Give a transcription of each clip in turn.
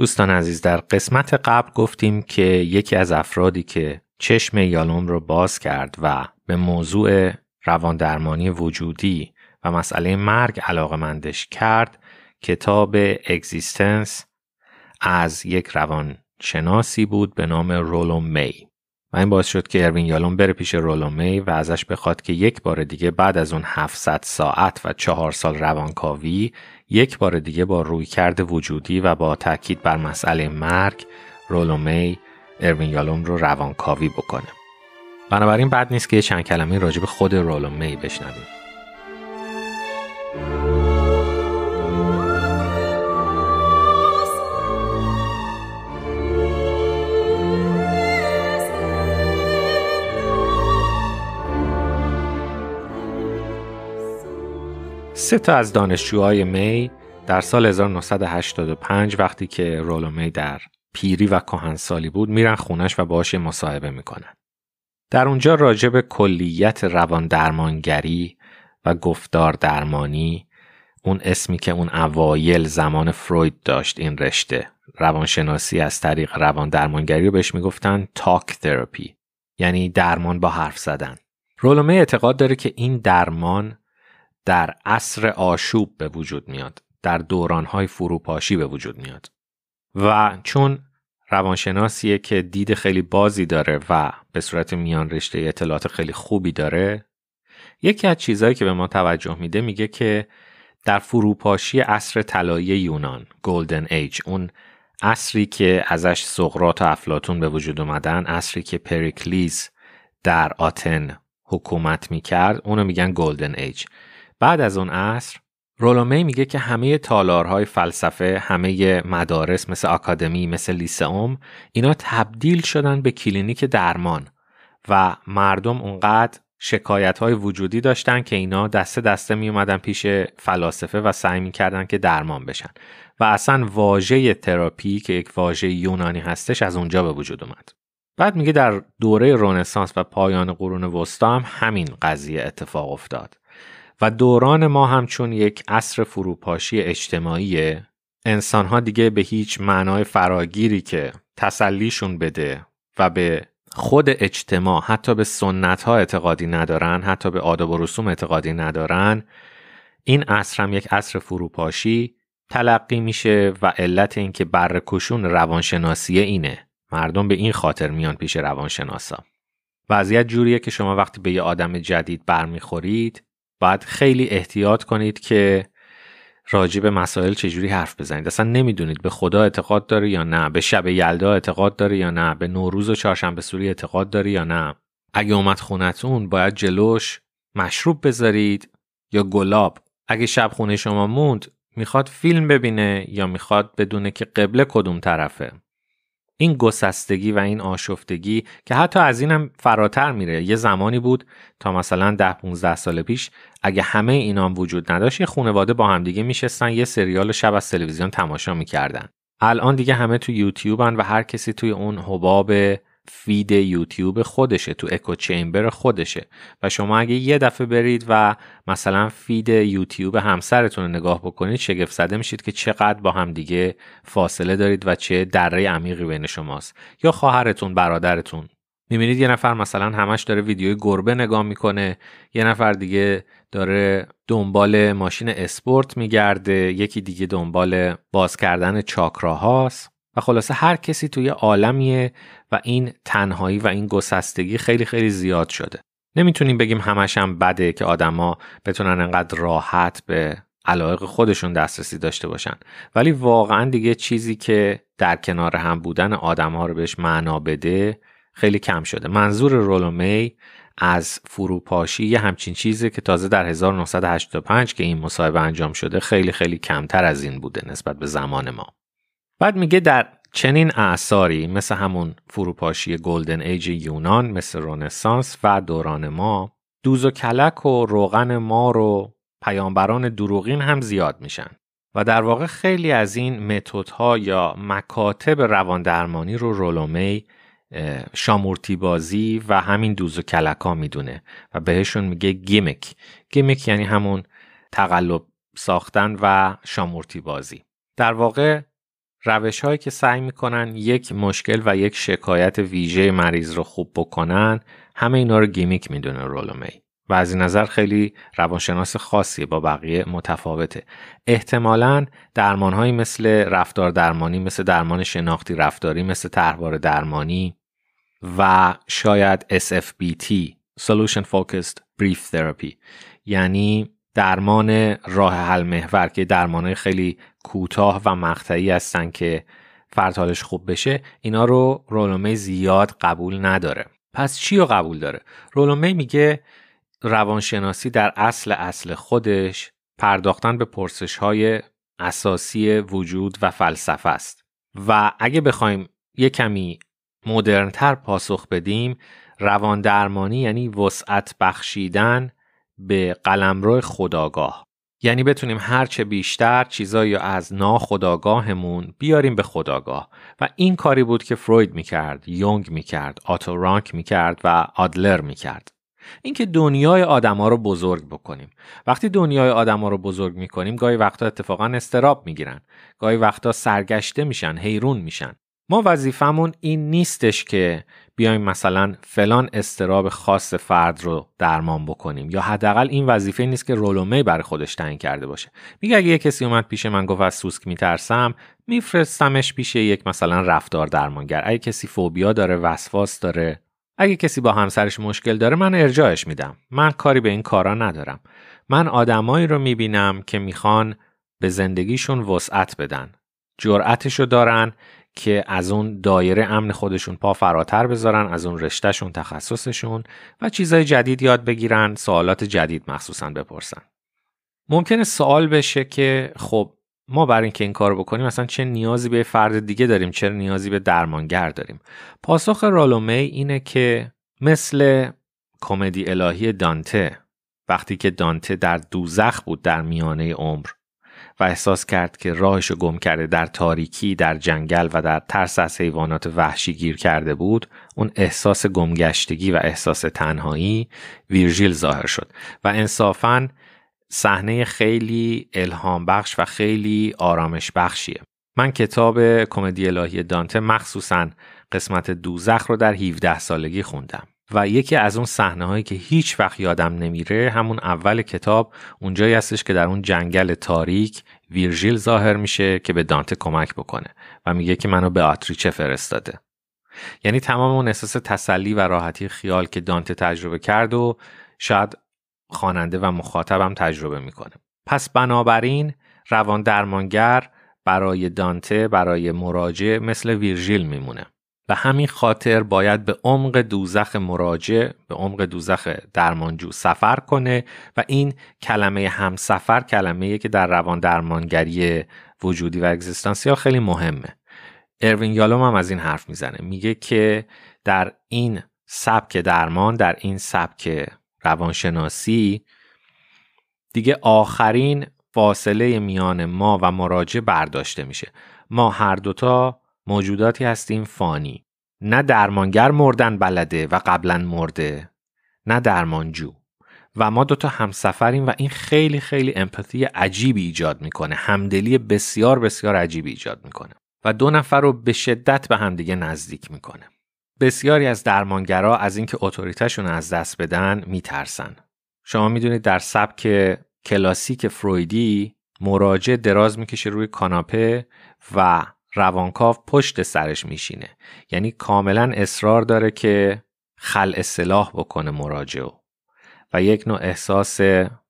دوستان عزیز در قسمت قبل گفتیم که یکی از افرادی که چشم یالوم رو باز کرد و به موضوع رواندرمانی وجودی و مسئله مرگ مندش کرد کتاب اگزیستنس از یک شناسی بود به نام رولو می و این باعث شد که اروین یالوم بره پیش رولو می و ازش بخواد که یک بار دیگه بعد از اون 700 ساعت و چهار سال روانکاوی یک بار دیگه با رویکرد وجودی و با تاکید بر مسئله مرگ رولومی اروین یالوم رو روانکاوی بکنه بنابراین بد نیست که چند کلمه راجب خود رولومی بشنویم سه تا از دانشجوهای می در سال 1985 وقتی که رولو می در پیری و کهنسالی بود میرن خونش و باهاش مصاحبه میکنن. در اونجا راجع به کلیت روان درمانگری و گفتار درمانی اون اسمی که اون اوایل زمان فروید داشت این رشته روانشناسی از طریق روان درمانگری رو بهش میگفتن تاک تراپی یعنی درمان با حرف زدن رولومه اعتقاد داره که این درمان در عصر آشوب به وجود میاد در دورانهای فروپاشی به وجود میاد و چون روانشناسیه که دید خیلی بازی داره و به صورت میان رشته اطلاعات خیلی خوبی داره یکی از چیزهایی که به ما توجه میده میگه که در فروپاشی عصر طلایی یونان گلدن ایج اون عصری که ازش سقراط و افلاتون به وجود اومدن عصری که پریکلیز در آتن حکومت میکرد اونو میگن گلدن ایج بعد از اون عصر رولومی میگه که همه تالارهای فلسفه، همه مدارس مثل آکادمی، مثل لیسئوم، اینا تبدیل شدن به کلینیک درمان و مردم اونقدر شکایت های وجودی داشتن که اینا دسته دسته می اومدن پیش فلاسفه و سعی کردن که درمان بشن و اصلا واژه تراپی که یک واژه یونانی هستش از اونجا به وجود اومد. بعد میگه در دوره رونسانس و پایان قرون وسطا هم همین قضیه اتفاق افتاد. و دوران ما همچون یک عصر فروپاشی اجتماعیه انسانها دیگه به هیچ معنای فراگیری که تسلیشون بده و به خود اجتماع حتی به سنت ها اعتقادی ندارن حتی به آداب و رسوم اعتقادی ندارن این عصر هم یک عصر فروپاشی تلقی میشه و علت اینکه برکشون روانشناسیه اینه مردم به این خاطر میان پیش روانشناسا وضعیت جوریه که شما وقتی به یه آدم جدید برمیخورید باید خیلی احتیاط کنید که راجع به مسائل چجوری حرف بزنید اصلا نمیدونید به خدا اعتقاد داره یا نه به شب یلدا اعتقاد داره یا نه به نوروز و چهارشنبه سوری اعتقاد داره یا نه اگه اومد خونتون باید جلوش مشروب بذارید یا گلاب اگه شب خونه شما موند میخواد فیلم ببینه یا میخواد بدونه که قبله کدوم طرفه این گسستگی و این آشفتگی که حتی از اینم فراتر میره یه زمانی بود تا مثلا ده 15 سال پیش اگه همه اینام وجود نداشت یه خانواده با همدیگه میشستن یه سریال شب از تلویزیون تماشا میکردن الان دیگه همه تو یوتیوبن و هر کسی توی اون حباب فید یوتیوب خودشه تو اکو خودشه و شما اگه یه دفعه برید و مثلا فید یوتیوب همسرتون رو نگاه بکنید شگفت زده میشید که چقدر با هم دیگه فاصله دارید و چه دره عمیقی بین شماست یا خواهرتون برادرتون میبینید یه نفر مثلا همش داره ویدیوی گربه نگاه میکنه یه نفر دیگه داره دنبال ماشین اسپورت میگرده یکی دیگه دنبال باز کردن چاکراهاست و خلاصه هر کسی توی عالمیه و این تنهایی و این گسستگی خیلی خیلی زیاد شده نمیتونیم بگیم همش هم بده که آدما بتونن انقدر راحت به علایق خودشون دسترسی داشته باشن ولی واقعا دیگه چیزی که در کنار هم بودن ها رو بهش معنا بده خیلی کم شده منظور رولومی از فروپاشی یه همچین چیزی که تازه در 1985 که این مصاحبه انجام شده خیلی خیلی کمتر از این بوده نسبت به زمان ما بعد میگه در چنین اعثاری مثل همون فروپاشی گلدن ایج یونان مثل رونسانس و دوران ما دوز و کلک و روغن ما رو پیامبران دروغین هم زیاد میشن و در واقع خیلی از این متدها یا مکاتب رواندرمانی رو رولومی شامورتی بازی و همین دوز و ها میدونه و بهشون میگه گیمک گیمک یعنی همون تقلب ساختن و شامورتی بازی در واقع روش هایی که سعی میکنن یک مشکل و یک شکایت ویژه مریض رو خوب بکنن همه اینا رو گیمیک میدونه رولومی و از این نظر خیلی روانشناس خاصیه با بقیه متفاوته احتمالا درمانهایی مثل رفتار درمانی مثل درمان شناختی رفتاری مثل تحوار درمانی و شاید SFBT Solution Focused Brief Therapy یعنی درمان راه حل محور که درمان خیلی کوتاه و مقطعی هستن که فرتالش خوب بشه اینا رو رولومه زیاد قبول نداره پس چی رو قبول داره رولومی میگه روانشناسی در اصل اصل خودش پرداختن به پرسش های اساسی وجود و فلسفه است و اگه بخوایم یه کمی مدرنتر پاسخ بدیم روان درمانی یعنی وسعت بخشیدن به قلمرو خداگاه یعنی بتونیم هرچه بیشتر چیزایی از ناخداگاهمون بیاریم به خداگاه و این کاری بود که فروید میکرد، یونگ میکرد، آتو رانک میکرد و آدلر میکرد. اینکه دنیای آدما رو بزرگ بکنیم وقتی دنیای آدما رو بزرگ میکنیم گاهی وقتا اتفاقا استراب میگیرن گاهی وقتا سرگشته میشن حیرون میشن ما وظیفمون این نیستش که بیایم مثلا فلان استراب خاص فرد رو درمان بکنیم یا حداقل این وظیفه نیست که رولومی برای خودش تعیین کرده باشه میگه اگه یه کسی اومد پیش من گفت از سوسک میترسم میفرستمش پیش یک مثلا رفتار درمانگر اگه کسی فوبیا داره وسواس داره اگه کسی با همسرش مشکل داره من ارجاعش میدم من کاری به این کارا ندارم من آدمایی رو میبینم که میخوان به زندگیشون وسعت بدن جرأتشو دارن که از اون دایره امن خودشون پا فراتر بذارن از اون رشتهشون تخصصشون و چیزای جدید یاد بگیرن سوالات جدید مخصوصا بپرسن ممکنه سوال بشه که خب ما برای اینکه این کار بکنیم اصلا چه نیازی به فرد دیگه داریم چه نیازی به درمانگر داریم پاسخ رالومی اینه که مثل کمدی الهی دانته وقتی که دانته در دوزخ بود در میانه عمر و احساس کرد که راهش گم کرده در تاریکی در جنگل و در ترس از حیوانات وحشی گیر کرده بود اون احساس گمگشتگی و احساس تنهایی ویرژیل ظاهر شد و انصافاً صحنه خیلی الهام بخش و خیلی آرامش بخشیه من کتاب کمدی الهی دانته مخصوصا قسمت دوزخ رو در 17 سالگی خوندم و یکی از اون صحنه هایی که هیچ وقت یادم نمیره همون اول کتاب اونجایی هستش که در اون جنگل تاریک ویرژیل ظاهر میشه که به دانته کمک بکنه و میگه که منو به آتریچه فرستاده یعنی تمام اون احساس تسلی و راحتی خیال که دانته تجربه کرد و شاید خواننده و مخاطبم تجربه میکنه پس بنابراین روان درمانگر برای دانته برای مراجع مثل ویرژیل میمونه به همین خاطر باید به عمق دوزخ مراجع به عمق دوزخ درمانجو سفر کنه و این کلمه همسفر کلمه که در روان درمانگری وجودی و اگزیستانسیال خیلی مهمه اروین یالوم هم از این حرف میزنه میگه که در این سبک درمان در این سبک روانشناسی دیگه آخرین فاصله میان ما و مراجع برداشته میشه ما هر دوتا موجوداتی هستیم فانی نه درمانگر مردن بلده و قبلا مرده نه درمانجو و ما دوتا همسفریم و این خیلی خیلی امپاتی عجیبی ایجاد میکنه همدلی بسیار بسیار عجیبی ایجاد میکنه و دو نفر رو به شدت به همدیگه نزدیک میکنه بسیاری از درمانگرا از اینکه اتوریتشون از دست بدن میترسن شما میدونید در سبک کلاسیک فرویدی مراجع دراز میکشه روی کاناپه و روانکاو پشت سرش میشینه یعنی کاملا اصرار داره که خل اصلاح بکنه مراجعو و یک نوع احساس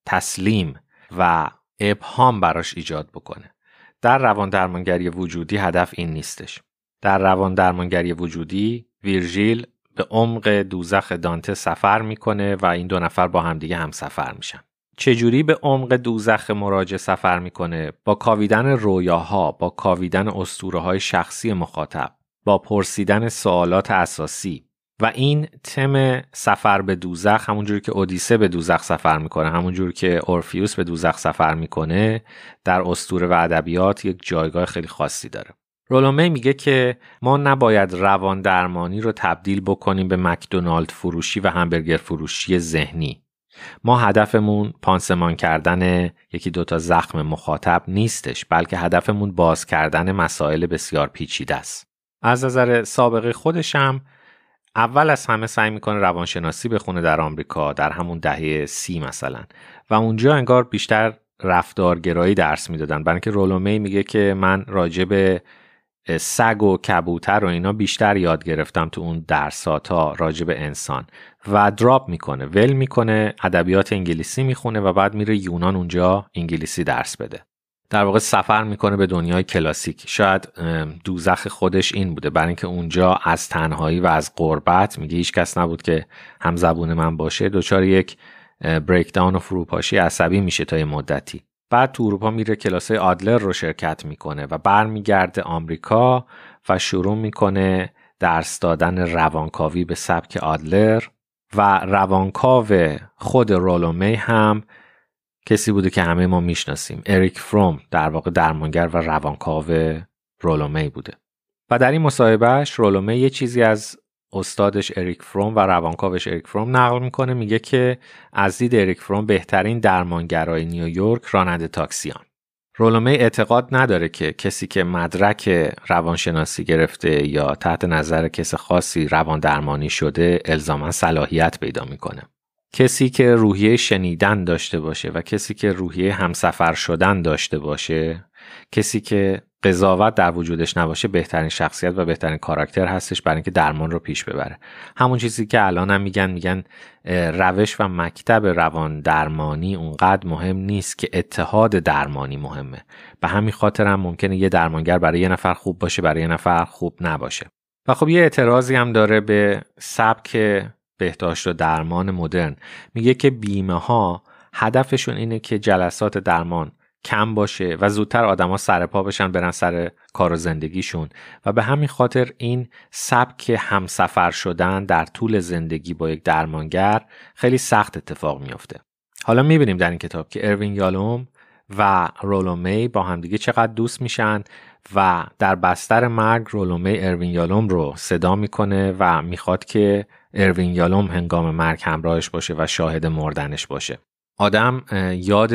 تسلیم و ابهام براش ایجاد بکنه در روان درمانگری وجودی هدف این نیستش در روان درمانگری وجودی ویرژیل به عمق دوزخ دانته سفر میکنه و این دو نفر با همدیگه هم سفر میشن چجوری به عمق دوزخ مراجع سفر میکنه با کاویدن رویاها با کاویدن اسطوره های شخصی مخاطب با پرسیدن سوالات اساسی و این تم سفر به دوزخ همونجور که اودیسه به دوزخ سفر میکنه همونجور که اورفیوس به دوزخ سفر میکنه در اسطوره و ادبیات یک جایگاه خیلی خاصی داره رولومه میگه که ما نباید روان درمانی رو تبدیل بکنیم به مکدونالد فروشی و همبرگر فروشی ذهنی ما هدفمون پانسمان کردن یکی دوتا زخم مخاطب نیستش بلکه هدفمون باز کردن مسائل بسیار پیچیده است از نظر سابقه خودشم اول از همه سعی میکنه روانشناسی بخونه در آمریکا در همون دهه سی مثلا و اونجا انگار بیشتر رفتارگرایی درس میدادن برای اینکه رولومی میگه که من راجع به سگ و کبوتر و اینا بیشتر یاد گرفتم تو اون درسات ها راجع به انسان و دراپ میکنه ول میکنه ادبیات انگلیسی میخونه و بعد میره یونان اونجا انگلیسی درس بده در واقع سفر میکنه به دنیای کلاسیک شاید دوزخ خودش این بوده برای اینکه اونجا از تنهایی و از غربت میگه هیچ کس نبود که هم زبون من باشه دچار یک بریکداون و فروپاشی عصبی میشه تا یه مدتی بعد تو اروپا میره کلاسه آدلر رو شرکت میکنه و برمیگرده آمریکا و شروع میکنه درس دادن روانکاوی به سبک آدلر و روانکاو خود رولومی هم کسی بوده که همه ما میشناسیم اریک فروم در واقع درمانگر و روانکاو رولومی بوده و در این مصاحبهش رولومی یه چیزی از استادش اریک فروم و روانکاوش اریک فروم نقل میکنه میگه که از دید اریک فروم بهترین درمانگرای نیویورک راننده تاکسیان رولومه اعتقاد نداره که کسی که مدرک روانشناسی گرفته یا تحت نظر کس خاصی روان درمانی شده الزاما صلاحیت پیدا میکنه. کسی که روحیه شنیدن داشته باشه و کسی که روحیه همسفر شدن داشته باشه کسی که قضاوت در وجودش نباشه بهترین شخصیت و بهترین کاراکتر هستش برای اینکه درمان رو پیش ببره همون چیزی که الان هم میگن میگن روش و مکتب روان درمانی اونقدر مهم نیست که اتحاد درمانی مهمه به همین خاطر هم ممکنه یه درمانگر برای یه نفر خوب باشه برای یه نفر خوب نباشه و خب یه اعتراضی هم داره به سبک بهداشت و درمان مدرن میگه که بیمه ها هدفشون اینه که جلسات درمان کم باشه و زودتر آدما سر پا بشن برن سر کار و زندگیشون و به همین خاطر این سبک همسفر شدن در طول زندگی با یک درمانگر خیلی سخت اتفاق میافته حالا میبینیم در این کتاب که اروین یالوم و رولومی با همدیگه چقدر دوست میشن و در بستر مرگ رولومی اروین یالوم رو صدا میکنه و میخواد که اروین یالوم هنگام مرگ همراهش باشه و شاهد مردنش باشه آدم یاد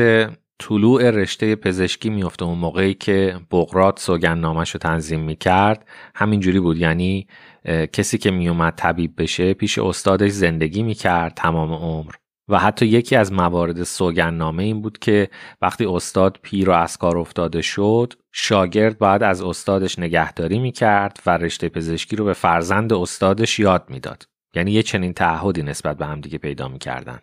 طلوع رشته پزشکی میفته اون موقعی که بقرات سوگن نامش رو تنظیم میکرد همینجوری بود یعنی کسی که میومد طبیب بشه پیش استادش زندگی میکرد تمام عمر و حتی یکی از موارد سوگن نامه این بود که وقتی استاد پیر و از کار افتاده شد شاگرد بعد از استادش نگهداری میکرد و رشته پزشکی رو به فرزند استادش یاد میداد یعنی یه چنین تعهدی نسبت به همدیگه پیدا میکردن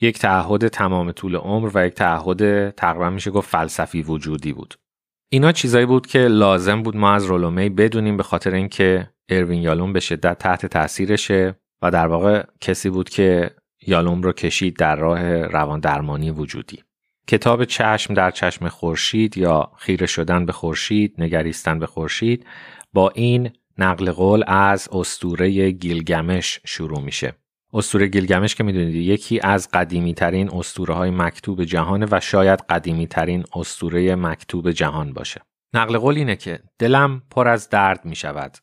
یک تعهد تمام طول عمر و یک تعهد تقریبا میشه گفت فلسفی وجودی بود اینا چیزایی بود که لازم بود ما از رولومی بدونیم به خاطر اینکه اروین یالوم به شدت تحت تاثیرشه و در واقع کسی بود که یالوم رو کشید در راه روان درمانی وجودی کتاب چشم در چشم خورشید یا خیره شدن به خورشید نگریستن به خورشید با این نقل قول از استوره گیلگمش شروع میشه استوره گیلگمش که میدونید یکی از قدیمی ترین استوره های مکتوب جهان و شاید قدیمی ترین استوره مکتوب جهان باشه. نقل قول اینه که دلم پر از درد می شود.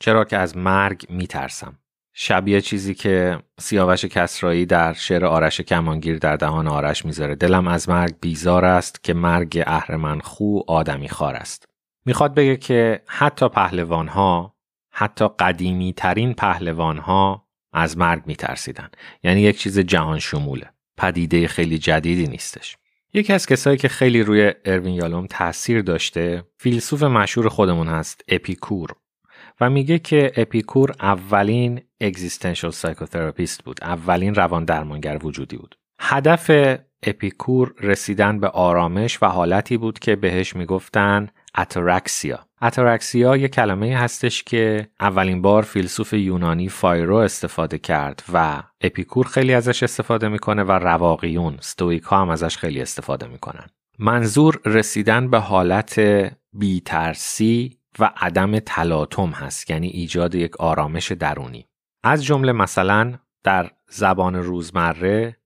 چرا که از مرگ می ترسم. شبیه چیزی که سیاوش کسرایی در شعر آرش کمانگیر در دهان آرش میذاره دلم از مرگ بیزار است که مرگ اهرمن خو آدمی خار است میخواد بگه که حتی پهلوان ها حتی قدیمی ترین پهلوان ها از مرگ میترسیدن یعنی یک چیز جهان شموله پدیده خیلی جدیدی نیستش یکی از کسایی که خیلی روی اروین یالوم تاثیر داشته فیلسوف مشهور خودمون هست اپیکور و میگه که اپیکور اولین اگزیستانشال سایکوتراپیست بود اولین روان درمانگر وجودی بود هدف اپیکور رسیدن به آرامش و حالتی بود که بهش میگفتن اتراکسیا اتاراکسیا یه کلمه هستش که اولین بار فیلسوف یونانی فایرو استفاده کرد و اپیکور خیلی ازش استفاده میکنه و رواقیون ستویک هم ازش خیلی استفاده میکنن منظور رسیدن به حالت بیترسی و عدم تلاطم هست یعنی ایجاد یک آرامش درونی از جمله مثلا در زبان روزمره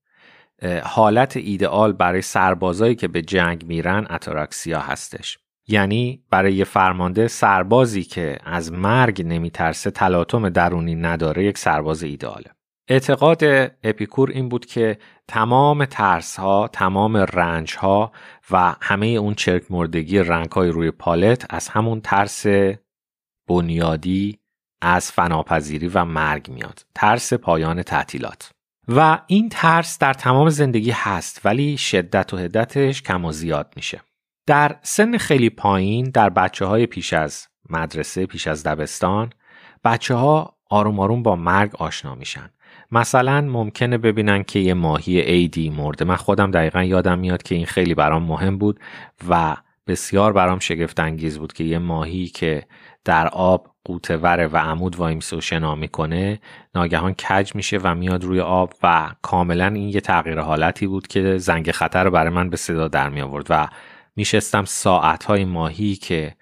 حالت ایدئال برای سربازایی که به جنگ میرن اتاراکسیا هستش یعنی برای فرمانده سربازی که از مرگ نمیترسه تلاطم درونی نداره یک سرباز ایداله اعتقاد اپیکور این بود که تمام ترس ها، تمام رنج ها و همه اون چرک مردگی رنگ های روی پالت از همون ترس بنیادی از فناپذیری و مرگ میاد. ترس پایان تعطیلات. و این ترس در تمام زندگی هست ولی شدت و هدتش کم و زیاد میشه. در سن خیلی پایین در بچه های پیش از مدرسه پیش از دبستان بچه ها آروم آروم با مرگ آشنا میشن مثلا ممکنه ببینن که یه ماهی ایدی مرده من خودم دقیقا یادم میاد که این خیلی برام مهم بود و بسیار برام شگفت انگیز بود که یه ماهی که در آب قوتوره و عمود وایمسو شنا میکنه ناگهان کج میشه و میاد روی آب و کاملا این یه تغییر حالتی بود که زنگ خطر رو برای من به صدا در می آورد و میشستم های ماهی که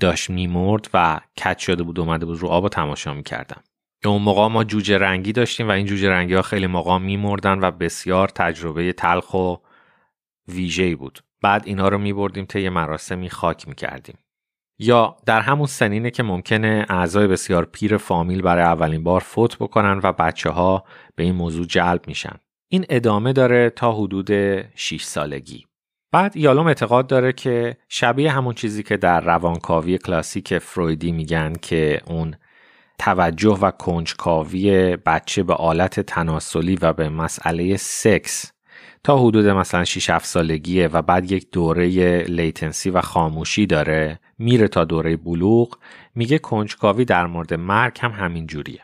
داشت میمرد و کت شده بود اومده بود رو آب و تماشا میکردم اون موقع ما جوجه رنگی داشتیم و این جوجه رنگی ها خیلی موقع میمردن و بسیار تجربه تلخ و ویژه بود بعد اینا رو میبردیم طی مراسمی خاک میکردیم یا در همون سنینه که ممکنه اعضای بسیار پیر فامیل برای اولین بار فوت بکنن و بچه ها به این موضوع جلب میشن این ادامه داره تا حدود 6 سالگی بعد یالوم اعتقاد داره که شبیه همون چیزی که در روانکاوی کلاسیک فرویدی میگن که اون توجه و کنجکاوی بچه به آلت تناسلی و به مسئله سکس تا حدود مثلا 6 7 سالگیه و بعد یک دوره لیتنسی و خاموشی داره میره تا دوره بلوغ میگه کنجکاوی در مورد مرگ هم همین جوریه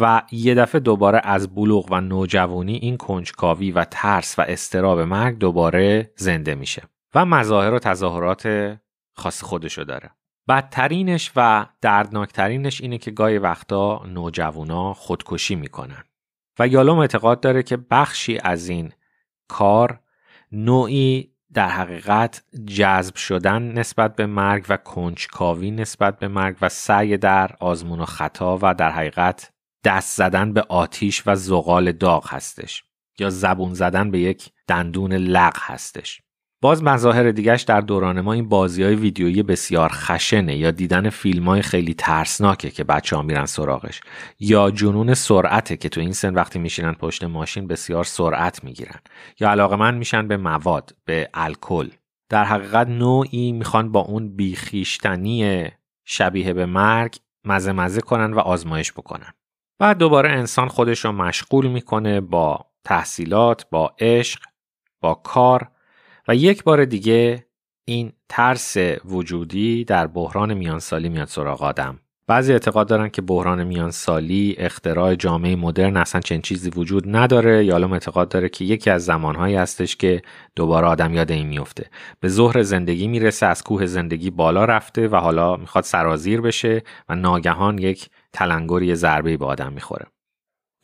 و یه دفعه دوباره از بلوغ و نوجوانی این کنجکاوی و ترس و استراب مرگ دوباره زنده میشه و مظاهر و تظاهرات خاص خودشو داره بدترینش و دردناکترینش اینه که گاهی وقتا نوجوانا خودکشی میکنن و یالوم اعتقاد داره که بخشی از این کار نوعی در حقیقت جذب شدن نسبت به مرگ و کنجکاوی نسبت به مرگ و سعی در آزمون و خطا و در حقیقت دست زدن به آتیش و زغال داغ هستش یا زبون زدن به یک دندون لغ هستش باز مظاهر دیگهش در دوران ما این بازی های ویدیویی بسیار خشنه یا دیدن فیلم های خیلی ترسناکه که بچه ها میرن سراغش یا جنون سرعته که تو این سن وقتی میشینن پشت ماشین بسیار سرعت میگیرن یا علاقه من میشن به مواد به الکل در حقیقت نوعی میخوان با اون بیخیشتنی شبیه به مرگ مزه مزه کنن و آزمایش بکنن بعد دوباره انسان خودش رو مشغول میکنه با تحصیلات، با عشق، با کار و یک بار دیگه این ترس وجودی در بحران میانسالی میاد سراغ آدم. بعضی اعتقاد دارن که بحران میانسالی اختراع جامعه مدرن اصلا چنین چیزی وجود نداره یا اعتقاد داره که یکی از زمانهایی هستش که دوباره آدم یاد این میفته به ظهر زندگی میرسه از کوه زندگی بالا رفته و حالا میخواد سرازیر بشه و ناگهان یک تلنگر یه ضربه به آدم میخوره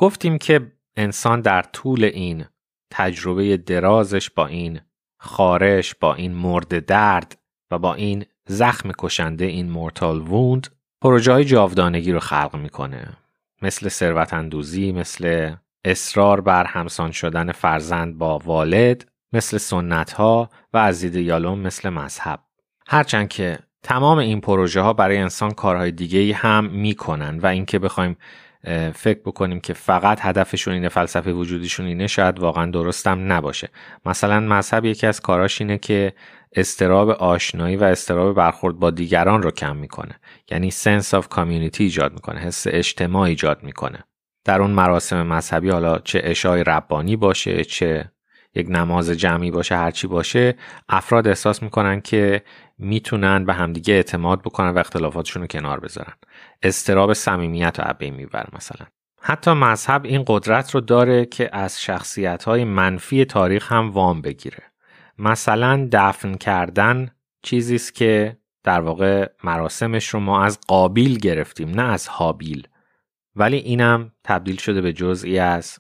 گفتیم که انسان در طول این تجربه درازش با این خارش با این مرد درد و با این زخم کشنده این مورتال ووند پروژه جاودانگی رو خلق میکنه مثل ثروت اندوزی مثل اصرار بر همسان شدن فرزند با والد مثل سنت ها و از یالوم مثل مذهب هرچند که تمام این پروژه ها برای انسان کارهای دیگه ای هم میکنن و اینکه بخوایم فکر بکنیم که فقط هدفشون اینه فلسفه وجودیشون اینه شاید واقعا درستم نباشه مثلا مذهب یکی از کاراش اینه که استراب آشنایی و استراب برخورد با دیگران رو کم میکنه یعنی سنس آف کامیونیتی ایجاد میکنه حس اجتماع ایجاد میکنه در اون مراسم مذهبی حالا چه اشای ربانی باشه چه یک نماز جمعی باشه هرچی باشه افراد احساس میکنن که میتونن به همدیگه اعتماد بکنن و اختلافاتشون رو کنار بذارن استراب صمیمیت رو بین میبر مثلا حتی مذهب این قدرت رو داره که از شخصیت های منفی تاریخ هم وام بگیره مثلا دفن کردن چیزی است که در واقع مراسمش رو ما از قابیل گرفتیم نه از حابیل ولی اینم تبدیل شده به جزئی از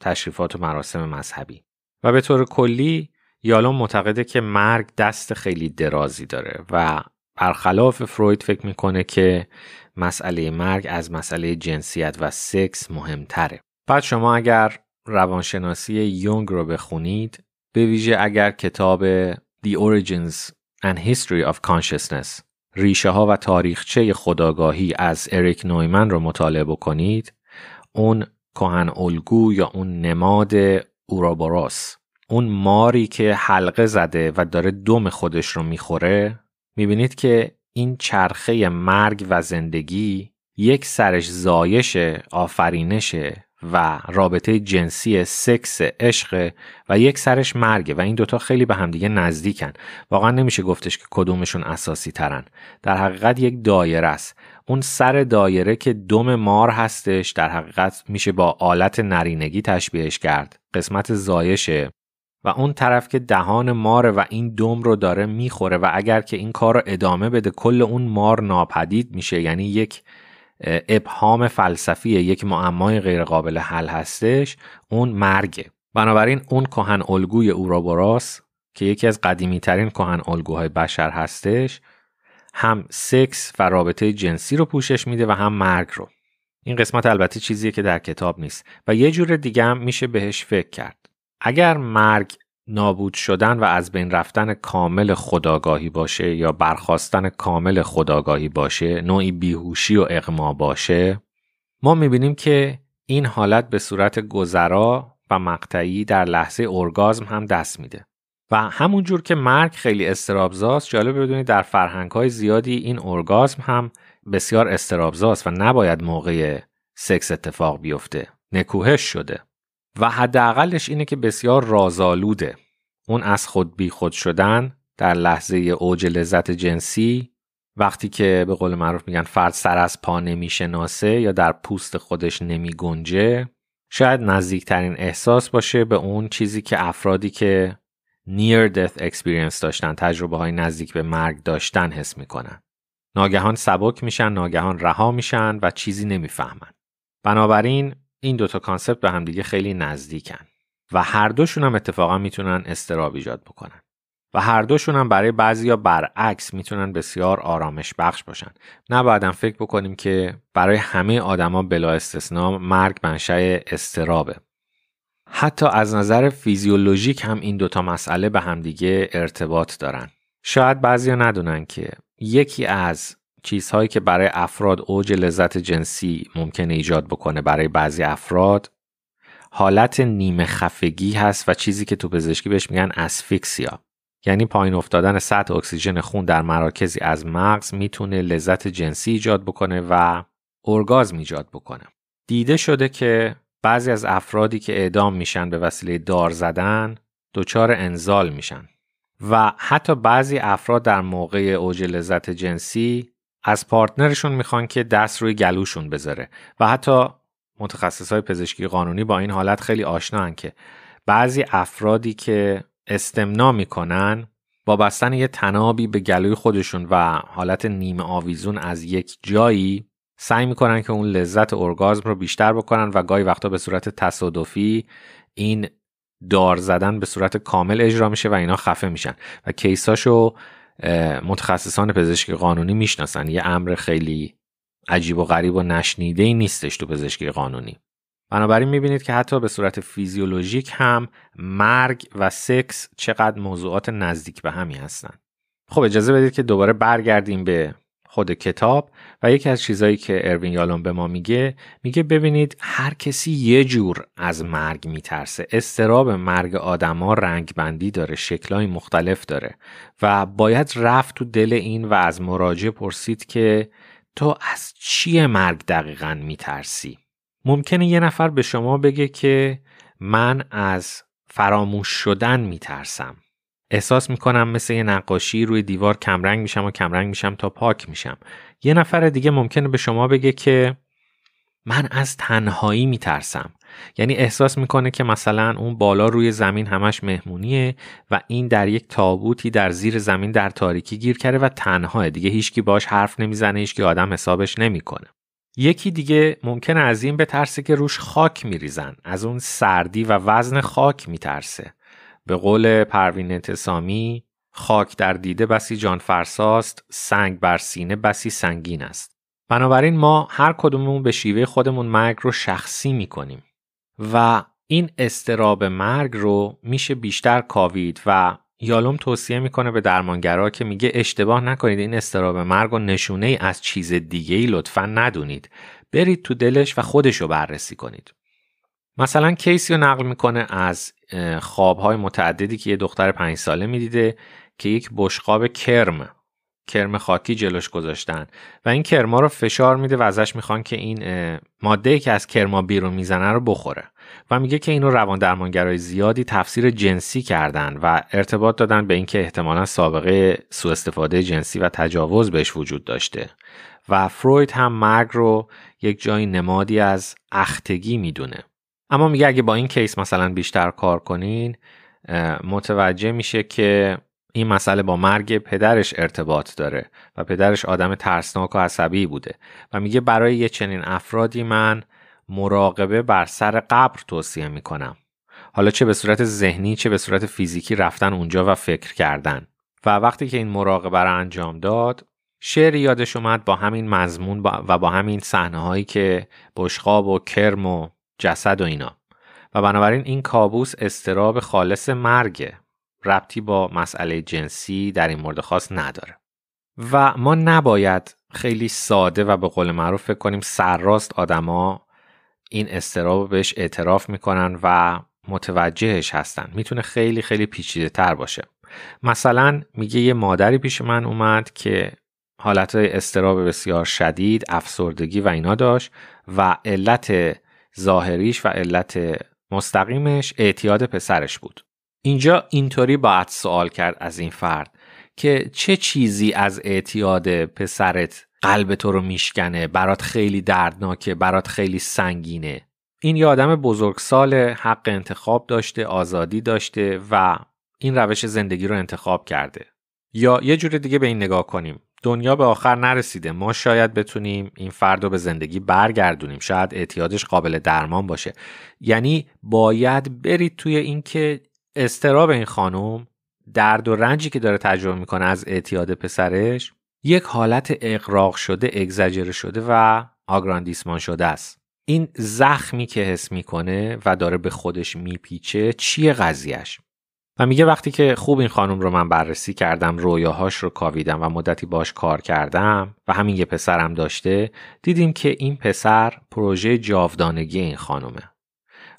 تشریفات و مراسم مذهبی و به طور کلی یالون معتقده که مرگ دست خیلی درازی داره و برخلاف فروید فکر میکنه که مسئله مرگ از مسئله جنسیت و سکس مهمتره. بعد شما اگر روانشناسی یونگ رو بخونید به ویژه اگر کتاب The Origins and History of Consciousness ریشه ها و تاریخچه خداگاهی از اریک نویمن رو مطالعه بکنید اون کهن الگو یا اون نماد اورابوروس اون ماری که حلقه زده و داره دم خودش رو میخوره میبینید که این چرخه مرگ و زندگی یک سرش زایشه آفرینشه و رابطه جنسی سکس عشق و یک سرش مرگه و این دوتا خیلی به همدیگه نزدیکن واقعا نمیشه گفتش که کدومشون اساسی ترن در حقیقت یک دایره است اون سر دایره که دم مار هستش در حقیقت میشه با آلت نرینگی تشبیهش کرد قسمت زایشه و اون طرف که دهان ماره و این دم رو داره میخوره و اگر که این کار رو ادامه بده کل اون مار ناپدید میشه یعنی یک ابهام فلسفی یک معمای غیرقابل حل هستش اون مرگه بنابراین اون کهن الگوی اوروبوراس که یکی از قدیمی ترین کهن الگوهای بشر هستش هم سکس و رابطه جنسی رو پوشش میده و هم مرگ رو این قسمت البته چیزیه که در کتاب نیست و یه جور دیگه هم میشه بهش فکر کرد اگر مرگ نابود شدن و از بین رفتن کامل خداگاهی باشه یا برخواستن کامل خداگاهی باشه نوعی بیهوشی و اغما باشه ما میبینیم که این حالت به صورت گذرا و مقطعی در لحظه ارگازم هم دست میده و جور که مرگ خیلی استرابزاست جالب بدونید در فرهنگ های زیادی این ارگازم هم بسیار استرابزاست و نباید موقع سکس اتفاق بیفته نکوهش شده و حداقلش اینه که بسیار رازآلوده اون از خود بی خود شدن در لحظه اوج لذت جنسی وقتی که به قول معروف میگن فرد سر از پا نمیشناسه یا در پوست خودش نمی گنجه شاید نزدیکترین احساس باشه به اون چیزی که افرادی که near death experience داشتن تجربه های نزدیک به مرگ داشتن حس میکنن ناگهان سبک میشن ناگهان رها میشن و چیزی نمیفهمن بنابراین این دوتا کانسپت به همدیگه خیلی نزدیکن و هر دوشون هم اتفاقا میتونن استراب ایجاد بکنن و هر دوشون هم برای بعضی یا برعکس میتونن بسیار آرامش بخش باشن نه بعدم فکر بکنیم که برای همه آدما بلا استثنا مرگ منشأ استرابه حتی از نظر فیزیولوژیک هم این دوتا مسئله به همدیگه ارتباط دارن. شاید ها ندونن که یکی از چیزهایی که برای افراد اوج لذت جنسی ممکن ایجاد بکنه برای بعضی افراد حالت نیمه خفگی هست و چیزی که تو پزشکی بهش میگن اسفیکسیا یعنی پایین افتادن سطح اکسیژن خون در مراکزی از مغز میتونه لذت جنسی ایجاد بکنه و ارگازم ایجاد بکنه دیده شده که بعضی از افرادی که اعدام میشن به وسیله دار زدن دچار انزال میشن و حتی بعضی افراد در موقع اوج لذت جنسی از پارتنرشون میخوان که دست روی گلوشون بذاره و حتی متخصص های پزشکی قانونی با این حالت خیلی آشنان که بعضی افرادی که استمنا میکنن با بستن یه تنابی به گلوی خودشون و حالت نیمه آویزون از یک جایی سعی میکنن که اون لذت ارگازم رو بیشتر بکنن و گاهی وقتا به صورت تصادفی این دار زدن به صورت کامل اجرا میشه و اینا خفه میشن و کیساشو متخصصان پزشکی قانونی میشناسن یه امر خیلی عجیب و غریب و نشنیده ای نیستش تو پزشکی قانونی بنابراین میبینید که حتی به صورت فیزیولوژیک هم مرگ و سکس چقدر موضوعات نزدیک به همی هستن خب اجازه بدید که دوباره برگردیم به خود کتاب و یکی از چیزایی که اروین یالون به ما میگه میگه ببینید هر کسی یه جور از مرگ میترسه استراب مرگ آدما رنگ بندی داره شکلای مختلف داره و باید رفت تو دل این و از مراجع پرسید که تو از چیه مرگ دقیقا میترسی ممکنه یه نفر به شما بگه که من از فراموش شدن میترسم احساس میکنم مثل یه نقاشی روی دیوار کمرنگ میشم و کمرنگ میشم تا پاک میشم یه نفر دیگه ممکنه به شما بگه که من از تنهایی میترسم یعنی احساس میکنه که مثلا اون بالا روی زمین همش مهمونیه و این در یک تابوتی در زیر زمین در تاریکی گیر کرده و تنهاه دیگه هیچکی باش حرف نمیزنه هیچکی آدم حسابش نمیکنه یکی دیگه ممکنه از این بترسه که روش خاک میریزن از اون سردی و وزن خاک میترسه به قول پروین اعتصامی خاک در دیده بسی جان فرساست سنگ بر سینه بسی سنگین است بنابراین ما هر کدوممون به شیوه خودمون مرگ رو شخصی کنیم و این استراب مرگ رو میشه بیشتر کاوید و یالوم توصیه میکنه به درمانگرا که میگه اشتباه نکنید این استراب مرگ و نشونه ای از چیز دیگه ای لطفا ندونید برید تو دلش و خودش رو بررسی کنید مثلا کیسی رو نقل میکنه از خوابهای متعددی که یه دختر پنج ساله میدیده که یک بشقاب کرم کرم خاکی جلوش گذاشتن و این کرما رو فشار میده و ازش میخوان که این ماده که از کرما بیرون میزنه رو بخوره و میگه که اینو روان درمانگرای زیادی تفسیر جنسی کردن و ارتباط دادن به اینکه احتمالا سابقه سوء استفاده جنسی و تجاوز بهش وجود داشته و فروید هم مرگ رو یک جای نمادی از اختگی میدونه اما میگه اگه با این کیس مثلا بیشتر کار کنین متوجه میشه که این مسئله با مرگ پدرش ارتباط داره و پدرش آدم ترسناک و عصبی بوده و میگه برای یه چنین افرادی من مراقبه بر سر قبر توصیه میکنم حالا چه به صورت ذهنی چه به صورت فیزیکی رفتن اونجا و فکر کردن و وقتی که این مراقبه را انجام داد شعر یادش اومد با همین مضمون و با همین صحنه هایی که بشقاب و کرم و جسد و اینا و بنابراین این کابوس استراب خالص مرگ ربطی با مسئله جنسی در این مورد خاص نداره و ما نباید خیلی ساده و به قول معروف فکر کنیم سرراست آدما این استراب بهش اعتراف میکنن و متوجهش هستن میتونه خیلی خیلی پیچیده تر باشه مثلا میگه یه مادری پیش من اومد که حالت استراب بسیار شدید افسردگی و اینا داشت و علت ظاهریش و علت مستقیمش اعتیاد پسرش بود. اینجا اینطوری باید سوال کرد از این فرد که چه چیزی از اعتیاد پسرت قلب تو رو میشکنه برات خیلی دردناکه برات خیلی سنگینه این یه آدم بزرگسال حق انتخاب داشته آزادی داشته و این روش زندگی رو انتخاب کرده یا یه جور دیگه به این نگاه کنیم دنیا به آخر نرسیده ما شاید بتونیم این فرد رو به زندگی برگردونیم شاید اعتیادش قابل درمان باشه یعنی باید برید توی اینکه استراب این خانم درد و رنجی که داره تجربه میکنه از اعتیاد پسرش یک حالت اقراق شده اگزجر شده و آگراندیسمان شده است این زخمی که حس میکنه و داره به خودش میپیچه چیه قضیهش و میگه وقتی که خوب این خانم رو من بررسی کردم رویاهاش رو کاویدم و مدتی باش کار کردم و همین یه پسرم داشته دیدیم که این پسر پروژه جاودانگی این خانومه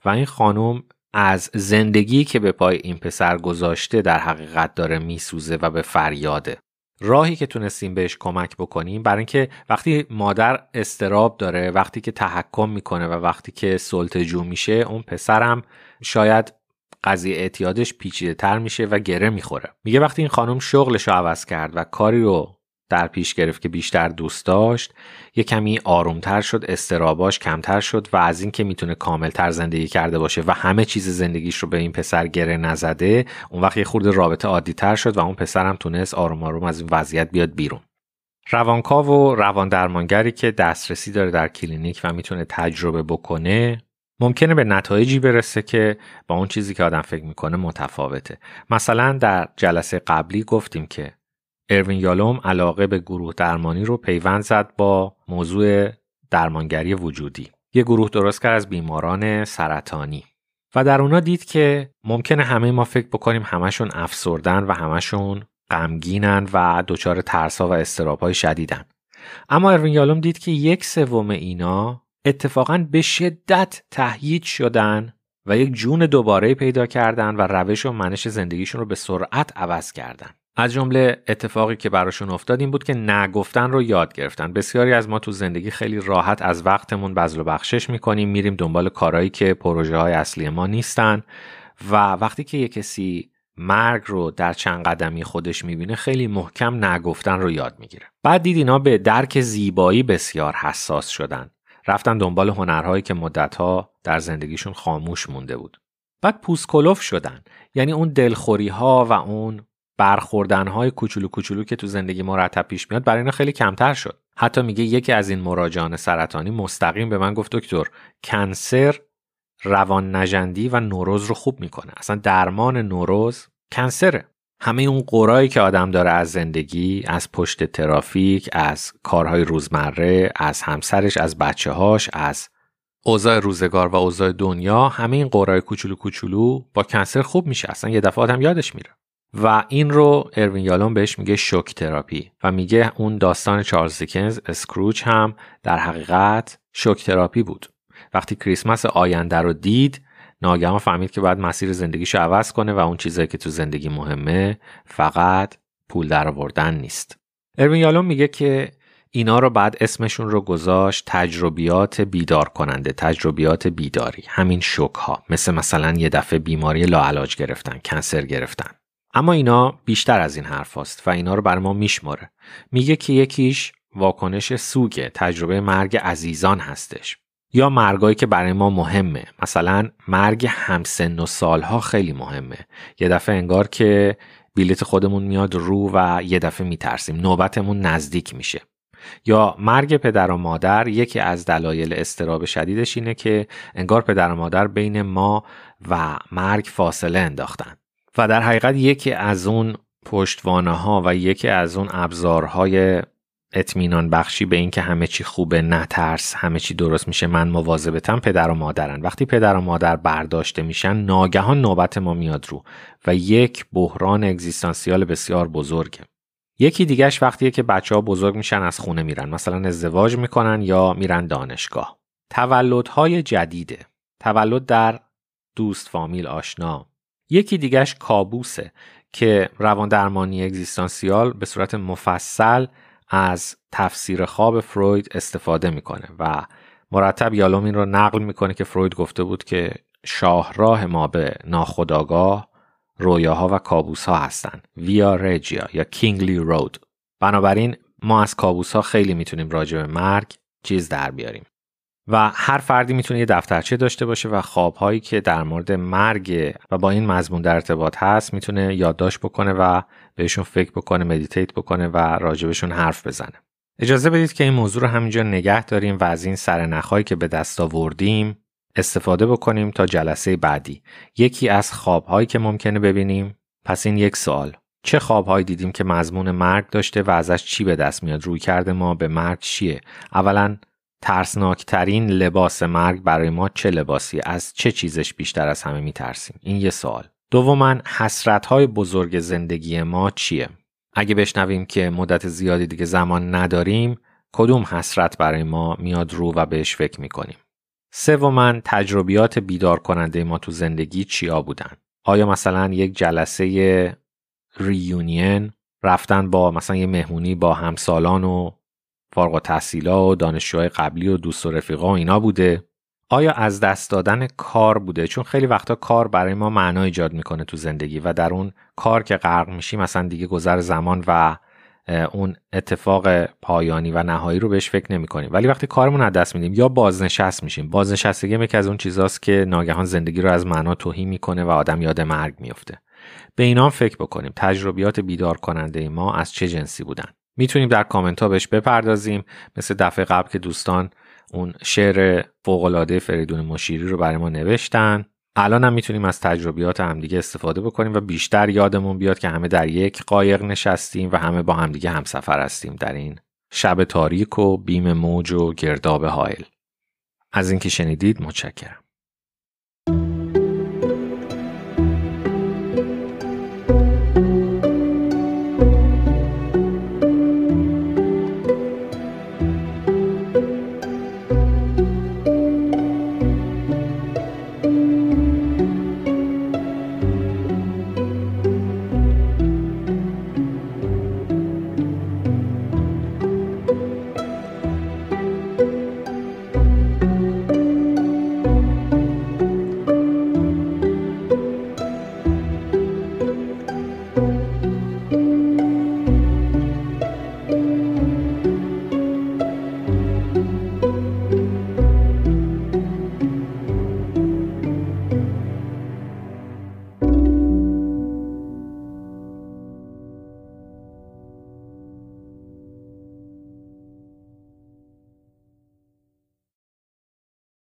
و این خانم از زندگی که به پای این پسر گذاشته در حقیقت داره میسوزه و به فریاده راهی که تونستیم بهش کمک بکنیم برای اینکه وقتی مادر استراب داره وقتی که تحکم میکنه و وقتی که سلطجو میشه اون پسرم شاید قضیه اعتیادش پیچیده تر میشه و گره میخوره میگه وقتی این خانم شغلش رو عوض کرد و کاری رو در پیش گرفت که بیشتر دوست داشت یه کمی آرومتر شد استراباش کمتر شد و از اینکه میتونه کاملتر زندگی کرده باشه و همه چیز زندگیش رو به این پسر گره نزده اون وقت یه خورده رابطه تر شد و اون پسر هم تونست آروم آروم از این وضعیت بیاد بیرون روانکاو و روان که دسترسی داره در کلینیک و میتونه تجربه بکنه ممکنه به نتایجی برسه که با اون چیزی که آدم فکر میکنه متفاوته مثلا در جلسه قبلی گفتیم که اروین یالوم علاقه به گروه درمانی رو پیوند زد با موضوع درمانگری وجودی یه گروه درست کرد از بیماران سرطانی و در اونا دید که ممکنه همه ما فکر بکنیم همشون افسردن و همشون غمگینن و دچار ترسا و استرابای شدیدن اما اروین یالوم دید که یک سوم اینا اتفاقا به شدت تهیید شدن و یک جون دوباره پیدا کردن و روش و منش زندگیشون رو به سرعت عوض کردن. از جمله اتفاقی که براشون افتاد این بود که نگفتن رو یاد گرفتن بسیاری از ما تو زندگی خیلی راحت از وقتمون بذل و بخشش میکنیم میریم دنبال کارهایی که پروژه های اصلی ما نیستن و وقتی که یک کسی مرگ رو در چند قدمی خودش میبینه خیلی محکم نگفتن رو یاد میگیره بعد دید اینا به درک زیبایی بسیار حساس شدن رفتن دنبال هنرهایی که مدتها در زندگیشون خاموش مونده بود. بعد پوسکولوف شدن یعنی اون دلخوری ها و اون برخوردن های کوچولو کوچولو که تو زندگی مرتب پیش میاد برای اینا خیلی کمتر شد حتی میگه یکی از این مراجعان سرطانی مستقیم به من گفت دکتر کنسر روان نجندی و نوروز رو خوب میکنه اصلا درمان نوروز کنسره همه اون قورایی که آدم داره از زندگی، از پشت ترافیک، از کارهای روزمره، از همسرش، از بچه هاش، از اوضاع روزگار و اوضاع دنیا همه این قورای کوچولو کوچولو با کنسر خوب میشه اصلا یه دفعه آدم یادش میره و این رو اروین یالون بهش میگه شوک تراپی و میگه اون داستان چارلز دیکنز اسکروچ هم در حقیقت شوک تراپی بود وقتی کریسمس آینده رو دید ناگهان فهمید که باید مسیر زندگیش عوض کنه و اون چیزایی که تو زندگی مهمه فقط پول درآوردن نیست اروین یالون میگه که اینا رو بعد اسمشون رو گذاشت تجربیات بیدار کننده تجربیات بیداری همین شوک ها مثل مثلا یه دفعه بیماری لاعلاج گرفتن کنسر گرفتن اما اینا بیشتر از این حرف هست و اینا رو بر ما میشماره میگه که یکیش واکنش سوگ تجربه مرگ عزیزان هستش یا مرگایی که برای ما مهمه مثلا مرگ همسن و سالها خیلی مهمه یه دفعه انگار که بیلت خودمون میاد رو و یه دفعه میترسیم نوبتمون نزدیک میشه یا مرگ پدر و مادر یکی از دلایل استراب شدیدش اینه که انگار پدر و مادر بین ما و مرگ فاصله انداختن و در حقیقت یکی از اون پشتوانه ها و یکی از اون ابزارهای اطمینان بخشی به اینکه همه چی خوبه نترس همه چی درست میشه من مواظبتم پدر و مادرن وقتی پدر و مادر برداشته میشن ناگهان نوبت ما میاد رو و یک بحران اگزیستانسیال بسیار بزرگه یکی دیگهش وقتیه که بچه ها بزرگ میشن از خونه میرن مثلا ازدواج میکنن یا میرن دانشگاه تولدهای جدیده تولد در دوست فامیل آشنا یکی دیگهش کابوسه که درمانی اگزیستانسیال به صورت مفصل از تفسیر خواب فروید استفاده میکنه و مرتب یالومین این رو نقل میکنه که فروید گفته بود که شاهراه ما به ناخداگاه رویاها و کابوس ها هستند ویا رجیا یا کینگلی رود بنابراین ما از کابوس ها خیلی میتونیم راجع به مرگ چیز در بیاریم و هر فردی میتونه یه دفترچه داشته باشه و خوابهایی که در مورد مرگ و با این مضمون در ارتباط هست میتونه یادداشت بکنه و بهشون فکر بکنه مدیتیت بکنه و راجبشون حرف بزنه اجازه بدید که این موضوع رو همینجا نگه داریم و از این سرنخهایی که به دست آوردیم استفاده بکنیم تا جلسه بعدی یکی از خوابهایی که ممکنه ببینیم پس این یک سوال چه خوابهایی دیدیم که مضمون مرگ داشته و ازش چی به دست میاد روی کرده ما به مرگ چیه اولا ترسناکترین لباس مرگ برای ما چه لباسی از چه چیزش بیشتر از همه میترسیم این یه سوال دوما حسرت های بزرگ زندگی ما چیه؟ اگه بشنویم که مدت زیادی دیگه زمان نداریم کدوم حسرت برای ما میاد رو و بهش فکر میکنیم؟ سوما تجربیات بیدار کننده ما تو زندگی چیا بودن؟ آیا مثلا یک جلسه ریونین رفتن با مثلا یه مهمونی با همسالان و فارغ و تحصیلا و دانشجوهای قبلی و دوست و رفیقا و اینا بوده آیا از دست دادن کار بوده چون خیلی وقتا کار برای ما معنا ایجاد میکنه تو زندگی و در اون کار که غرق میشیم مثلا دیگه گذر زمان و اون اتفاق پایانی و نهایی رو بهش فکر نمی کنیم ولی وقتی کارمون از دست میدیم یا بازنشست میشیم بازنشستگی یکی از اون چیزاست که ناگهان زندگی رو از معنا توهی میکنه و آدم یاد مرگ میفته به اینا فکر بکنیم تجربیات بیدار کننده ما از چه جنسی بودن میتونیم در کامنت بهش بپردازیم مثل دفعه قبل که دوستان اون شعر فوقالعاده فریدون مشیری رو برای ما نوشتن الان هم میتونیم از تجربیات همدیگه استفاده بکنیم و بیشتر یادمون بیاد که همه در یک قایق نشستیم و همه با همدیگه همسفر هستیم در این شب تاریک و بیم موج و گرداب حائل از اینکه شنیدید متشکرم